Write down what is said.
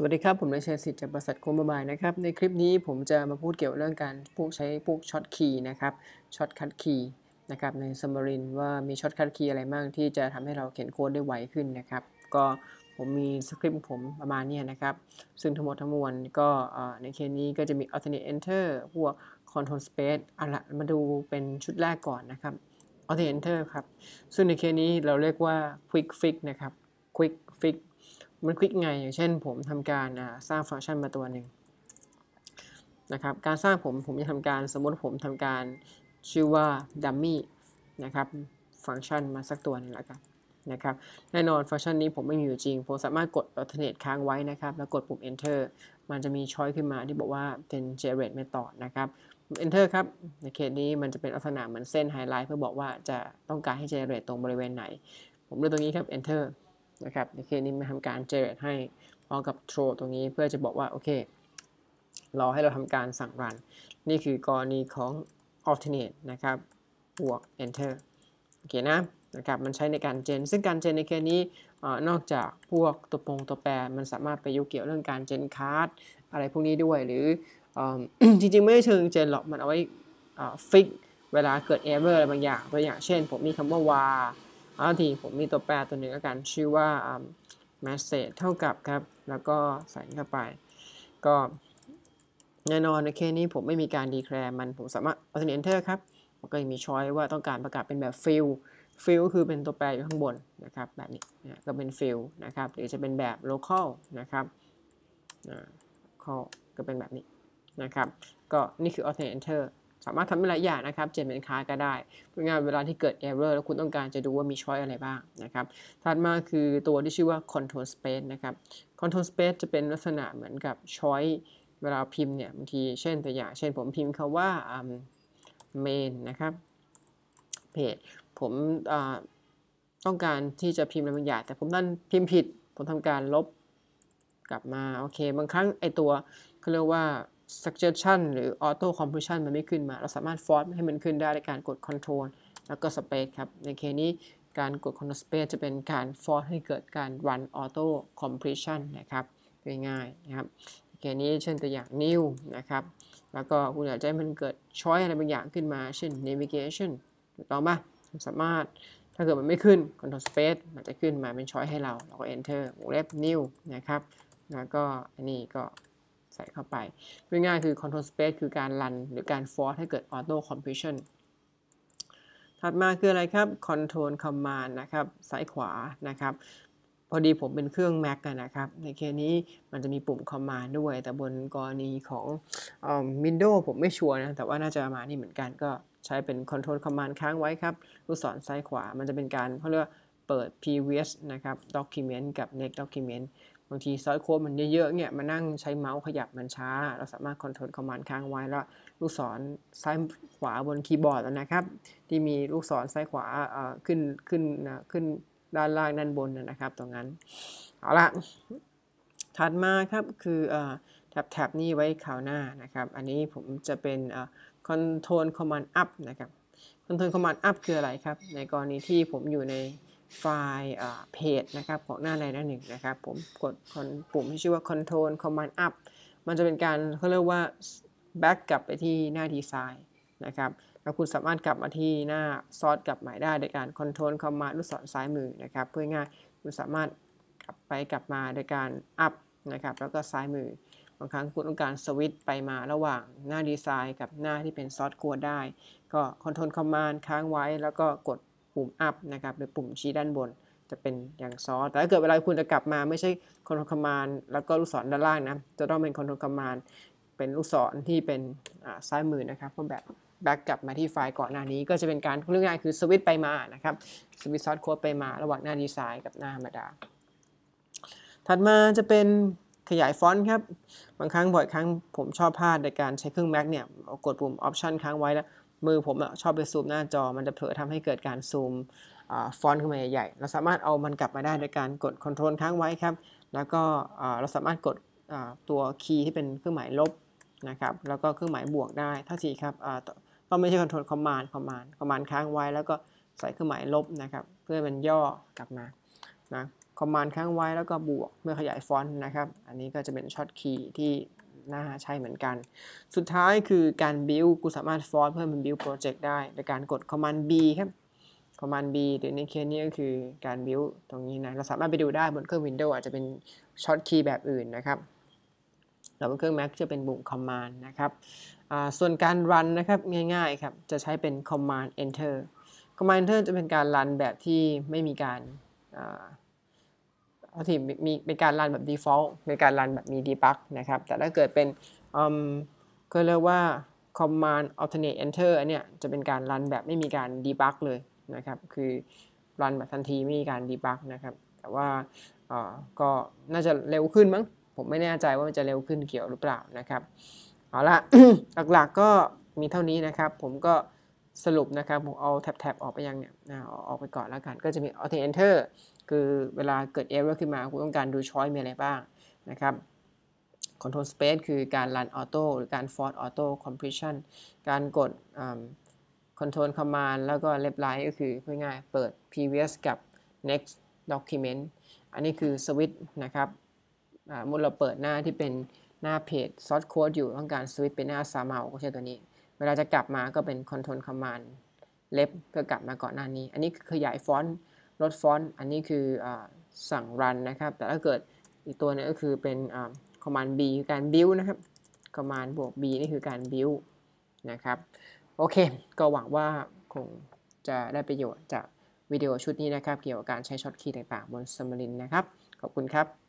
สวัสดีครับผมนายชัยสิทธิ์จากบริษัทโคมบายนะครับในคลิปนี้ผมจะมาพูดเกี่ยวเรื่องการพวกใช้พวกช็อตคีย์นะครับช็อตคัดคีย์นะครับในสมารินว่ามีช็อตคัดคีย์อะไรบ้างที่จะทำให้เราเขียนโค้ดได้ไวขึ้นนะครับก็ผมมีสคริปต์ผมประมาณนี้นะครับ ซึ่งทั้งหมดทั้งมวลก็ในเคสนี้ก็จะมี alternate enter พวก control space ออะละมาดูเป็นชุดแรกก่อนนะครับ alternate enter ครับซึ่งในเคสนี้เราเรียกว่า quick fix นะครับ quick fix มันคลิกไงอย่างเช่นผมทำการสร้างฟังก์ชันมาตัวหนึ่งนะครับ การสร้างผมผมจะทำการสมมติผมทำการชื่อว่าดัมมี่นะครับฟังก์ชันมาสักตัวนึ่งแล้วกันนะครับแน่นอนฟังก์ชันนี้ผมไม่มีอยู่จริงผมสามารถกด alternate ค้างไว้นะครับแล้วกดปุ่ม enter มันจะมีช้อยขึ้นมาที่บอกว่าเป็น generate method นะครับ enter ครับในเขตนี้มันจะเป็นลักษณะเหมือนเส้นไฮไลท์เพื่อบอกว่าจะต้องการให้ generate ตรงบริเวณไหน ผมเลือกตรงนี้ครับ enter นะครับในเคนี้มาทำการเจเรตให้พร้อมกับ throw ตรงนี้เพื่อจะบอกว่า โอเค รอให้เราทำการสั่งรันนี่คือกรณีของ alternate นะครับบวก enter โอเคนะนะครับมันใช้ในการเจนซึ่งการเจนในเคสนี้นอกจากพวกตัวปงตัวแปรมันสามารถไปยุ่งเกี่ยวเรื่องการเจนคาร์ดอะไรพวกนี้ด้วยหรือจริงๆ ไม่เชิงเจนหรอก มันเอาไว้ฟิกเวลาเกิดเอเวอร์อะไรบางอย่างตัวอย่างเช่น ผมมีคำว่า var เอาทีผมมีตัวแปรตัวหนึ่งแล้วกันชื่อว่า message เท่ากับครับ แล้วก็ใส่เข้าไป ก็แน่นอนในเคสนี้ผมไม่มีการ declare มันผมสามารถ alternate enter ครับ มันก็ยังมีช้อยว่าต้องการประกาศเป็นแบบ fill fill คือเป็นตัวแปรอยู่ข้างบนนะครับแบบนี้นะก็เป็น fill นะครับ หรือจะเป็นแบบ local นะครับ c a l ก็เป็นแบบนี้นะครับก็นี่คือ alternate enter สามารถทำได้หลายอย่างนะครับ เจนเป็นค้าก็ได้พงานเวลาที่เกิด error แล้วคุณต้องการจะดูว่ามีช้อยอะไรบ้างนะครับ ถัดมาคือตัวที่ชื่อว่า control space นะครับ control space จะเป็นลักษณะเหมือนกับช้อยเวลาพิมพ์เนี่ยบางที เช่นตัวอย่าง เช่นผมพิมพ์คาว่า main นะครับเพจผมต้องการที่จะพิมพ์อะไรบางอย่าง แต่ผมนั่นพิมพ์ผิด ผมทำการลบกลับมา โอเคบางครั้งไอตัวเขาเรียกว่า suggestion หรือ auto c o m p l e t i o n มันไม่ขึ้นมา เราสามารถ force ให้มันขึ้นได้ในการกด control แล้วก็ space ครับ ในเคสนี้ การกด control space จะเป็นการ force ให้เกิดการ run auto c o m p l e t i o n นะครับ ง่ายๆ นะครับเคสนี้ เช่นตัวอย่าง new นะครับ แล้วก็คุณอยากให้มันเกิด choice อะไรบางอย่างขึ้นมา เช่น navigation ถูกต้องปะสามารถ ถ้าเกิดมันไม่ขึ้น control space มันจะขึ้นมาเป็นช้อยให้เรา เราก็ enter วงเล็บ new นะครับ แล้วก็อันนี้ก็ใส่เข้าไปง่ายๆคือ control space คือการ run หรือการ force ให้เกิด auto completion ถัดมาคืออะไรครับ control command นะครับ ซ้ายขวานะครับ พอดีผมเป็นเครื่อง Mac นะครับ ในเคสนี้มันจะมีปุ่ม command ด้วย แต่บนกรณีของ Windows ผมไม่ชัวร์นะ แต่ว่าน่าจะประมาณนี้เหมือนกันก็ใช้เป็น control command ค้างไว้ครับลูกศรซ้ายขวา มันจะเป็นการเขาเรียกเปิด previous นะครับ document กับ next document บางทีซอยโค้ดมันเยอะๆเนี่ยมานั่งใช้เมาส์ขยับมันช้า เราสามารถคอนโทรลคอมมานด์ค้างไว้ แล้วลูกศรซ้ายขวาบนคีย์บอร์ดนะครับ ที่มีลูกศรซ้ายขวาขึ้นขึ้นขึ้นด้านล่างด้านบนนะครับ ตรงนั้นเอาละถัดมาครับ คือแท็บแท็บนี่ไว้ข่าวหน้านะครับ อันนี้ผมจะเป็นคอนโทรลคอมมานด์อัพนะครับคอนโทรลคอมมานด์อัพคืออะไรครับ ในกรณีที่ผมอยู่ในไฟล์เพจนะครับของหน้าใดหน้าหนึ่งนะครับ ผมกดปุ่มที่ชื่อว่า Control Command Up มันจะเป็นการเขาเรียกว่า back กลับไปที่หน้าดีไซน์ นะครับ แล้วคุณสามารถกลับมาที่หน้าซอสกลับหมาได้ โดยการ Control Command ลูกศรซ้ายมือนะครับเพื่อง่ายคุณสามารถกลับไปกลับมาโดยการ Up นะครับแล้วก็ซ้ายมือบางครั้งคุณต้องการสวิตไปมาระหว่างหน้าดีไซน์ กับหน้าที่เป็นซอสกลัดได้ก็ Control Command ค้างไว้แล้วก็กดปุ่ม up นะครับหรือปุ่มชี้ด้านบนจะเป็นอย่างซอส แต่ถ้าเกิดเวลาคุณจะกลับมาไม่ใช่คอนโทรลคอมมานด์แล้วก็ลูกศรด้านล่างนะจะต้องเป็นคอนโทรลคอมมานด์เป็นลูกศรที่เป็นซ้ายมือนะครับเพื่อแบบแบ็กกลับมาที่ไฟล์ก่อนหน้านี้ก็จะเป็นการเรื่องง่ายคือสวิตไปมานะครับสวิตซอสโค้ดไปมาระหว่างหน้าดีไซน์กับหน้าธรรมดา ถัดมาจะเป็นขยายฟอนต์ครับบางครั้งบ่อยครั้งผมชอบพลาดในการใช้เครื่อง Mac เนี่ยกดปุ่ม Option ค้างไว้แล้วมือผมอะชอบไปซูมหน้าจอ มันจะเผลอทำให้เกิดการซูมฟอนต์ขึ้นมาใหญ่ๆ เราสามารถเอามันกลับมาได้โดยการกด Ctrl ค้างไว้ครับแล้วก็เราสามารถกดตัวคีย์ที่เป็นเครื่องหมายลบนะครับแล้วก็เครื่องหมายบวกได้ท่าทีครับก็ไม่ใช่ Ctrl Command Command Command ค้างไว้ แล้วก็ใส่เครื่องหมายลบนะครับเพื่อมันย่อกลับมานะ Command ค้างไว้แล้วก็บวกเมื่อขยายฟอนต์นะครับ อันนี้ก็จะเป็นช็อตคีย์ที่หน้าใช่เหมือนกัน สุดท้ายคือการ build กูสามารถ force เพิ่มเป็น build project ได้โดยการกด command b ครับ command b หรือในเคสนี้ก็คือการ build ตรงนี้นะ เราสามารถไปดูได้บนเครื่อง Windows อาจจะเป็นช็อตคีย์แบบอื่นนะครับล้วบนเครื่อง Mac จะเป็นบุ่ม command นะครับ ส่วนการ run นะครับง่ายๆครับจะใช้เป็น command enter command enter จะเป็นการ run แบบที่ไม่มีการทีมมีเป็นการรันแบบ default เป็นการรันแบบมี debug นะครับ แต่ถ้าเกิดเป็นก็เรียกว่า command alternate enter อันเนี้ยจะเป็นการรันแบบไม่มีการ debug เลยนะครับ คือรันแบบทันทีไม่มีการ debug นะครับ แต่ว่าก็น่าจะเร็วขึ้นมั้ง ผมไม่แน่ใจว่ามันจะเร็วขึ้นเกี่ยวหรือเปล่านะครับ เอาละหลักๆกก็มีเท่านี้นะครับ ผมก็สรุปนะครับ ผมเอาแท็บๆออกไปยังเนี่ยนะออกไปก่อนแล้วกัน ก็จะมี alt enter คือเวลาเกิด error ขึ้นมาคุณต้องการดู choice มีอะไรบ้างนะครับ control space คือการ run auto หรือการ force auto completion การกด control command แล้วก็ left right ก็คือง่ายๆเปิด previous กับ next document อันนี้คือสวิต c ์นะครับมุดเราเปิดหน้าที่เป็นหน้าเพจซอสโค้ดอยู่ต้องการสวิตช์เป็นหน้าซามาก็ใช้ตัวนี้เวลาจะกลับมาก็เป็นคอนท r o คอมม m a n เล็บเพื่อกลับมาก่อนหน้านี้ อันนี้คือขยายฟอนต์ลดฟอนต์อันนี้คืออสั่งรันนะครับ แต่ถ้าเกิดอีกตัวนึงก็คือเป็นคอม m a n บีคือการบิลนะครับคอมาน n บวก b นี่คือการบิลนะครับ โอเค ก็หวังว่าคงจะได้ประโยชน์จากวิดีโอชุดนี้นะครับ เกี่ยวกับการใช้ช็อตคีย์ต่างๆ บนสมาร r นนะครับ ขอบคุณครับ